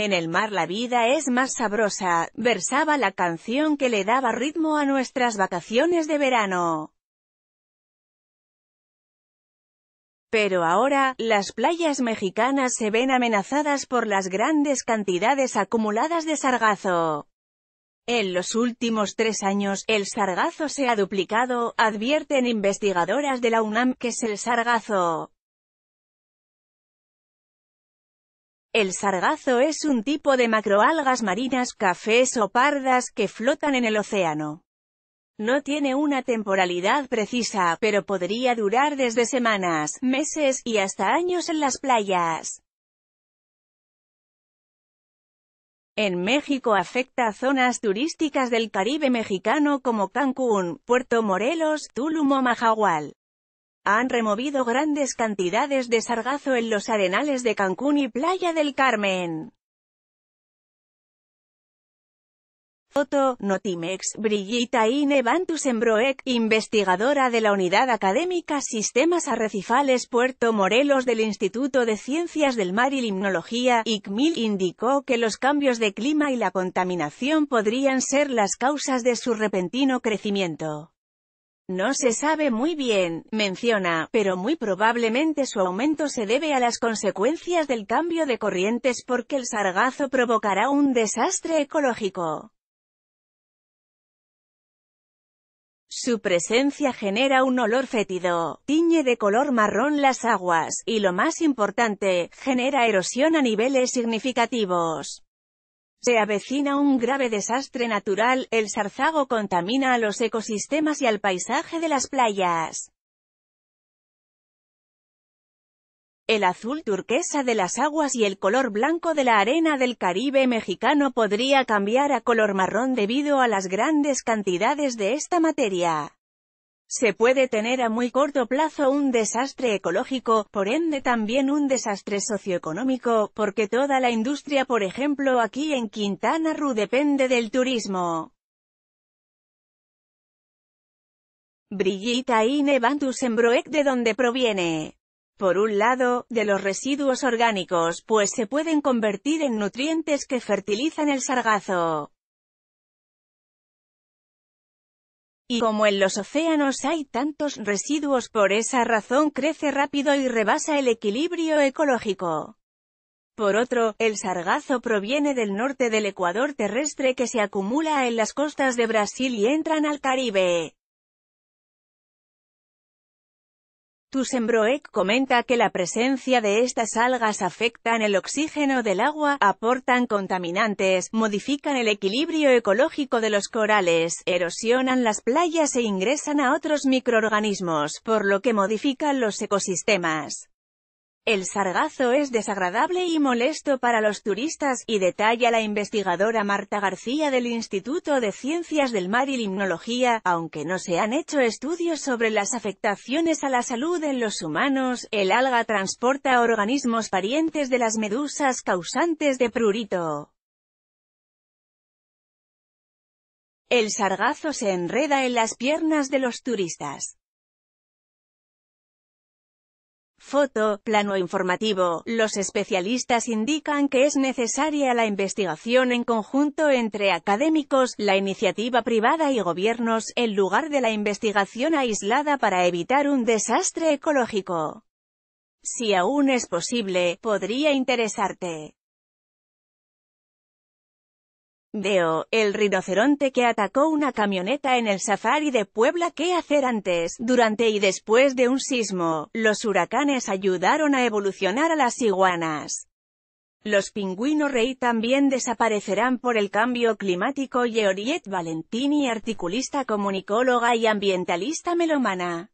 En el mar la vida es más sabrosa, versaba la canción que le daba ritmo a nuestras vacaciones de verano. Pero ahora, las playas mexicanas se ven amenazadas por las grandes cantidades acumuladas de sargazo. En los últimos tres años, el sargazo se ha duplicado, advierten investigadoras de la UNAM que es el sargazo. El sargazo es un tipo de macroalgas marinas cafés o pardas que flotan en el océano. No tiene una temporalidad precisa, pero podría durar desde semanas, meses, y hasta años en las playas. En México afecta a zonas turísticas del Caribe mexicano como Cancún, Puerto Morelos, Tulum o Mahahual han removido grandes cantidades de sargazo en los arenales de Cancún y Playa del Carmen. Foto, Notimex, Brigitta Ine embroek investigadora de la Unidad Académica Sistemas Arrecifales Puerto Morelos del Instituto de Ciencias del Mar y Limnología, ICMIL, indicó que los cambios de clima y la contaminación podrían ser las causas de su repentino crecimiento. No se sabe muy bien, menciona, pero muy probablemente su aumento se debe a las consecuencias del cambio de corrientes porque el sargazo provocará un desastre ecológico. Su presencia genera un olor fétido, tiñe de color marrón las aguas, y lo más importante, genera erosión a niveles significativos. Se avecina un grave desastre natural, el zarzago contamina a los ecosistemas y al paisaje de las playas. El azul turquesa de las aguas y el color blanco de la arena del Caribe mexicano podría cambiar a color marrón debido a las grandes cantidades de esta materia. Se puede tener a muy corto plazo un desastre ecológico, por ende también un desastre socioeconómico, porque toda la industria por ejemplo aquí en Quintana Roo depende del turismo. Brigitte Ine van Broek de donde proviene. Por un lado, de los residuos orgánicos, pues se pueden convertir en nutrientes que fertilizan el sargazo. Y como en los océanos hay tantos residuos por esa razón crece rápido y rebasa el equilibrio ecológico. Por otro, el sargazo proviene del norte del Ecuador terrestre que se acumula en las costas de Brasil y entran al Caribe. Tusembroek comenta que la presencia de estas algas afectan el oxígeno del agua, aportan contaminantes, modifican el equilibrio ecológico de los corales, erosionan las playas e ingresan a otros microorganismos, por lo que modifican los ecosistemas. El sargazo es desagradable y molesto para los turistas, y detalla la investigadora Marta García del Instituto de Ciencias del Mar y Limnología, aunque no se han hecho estudios sobre las afectaciones a la salud en los humanos, el alga transporta organismos parientes de las medusas causantes de prurito. El sargazo se enreda en las piernas de los turistas. Foto, plano informativo, los especialistas indican que es necesaria la investigación en conjunto entre académicos, la iniciativa privada y gobiernos, en lugar de la investigación aislada para evitar un desastre ecológico. Si aún es posible, podría interesarte. Veo el rinoceronte que atacó una camioneta en el safari de Puebla qué hacer antes, durante y después de un sismo, los huracanes ayudaron a evolucionar a las iguanas. Los pingüinos rey también desaparecerán por el cambio climático oriet Valentini articulista comunicóloga y ambientalista melomana.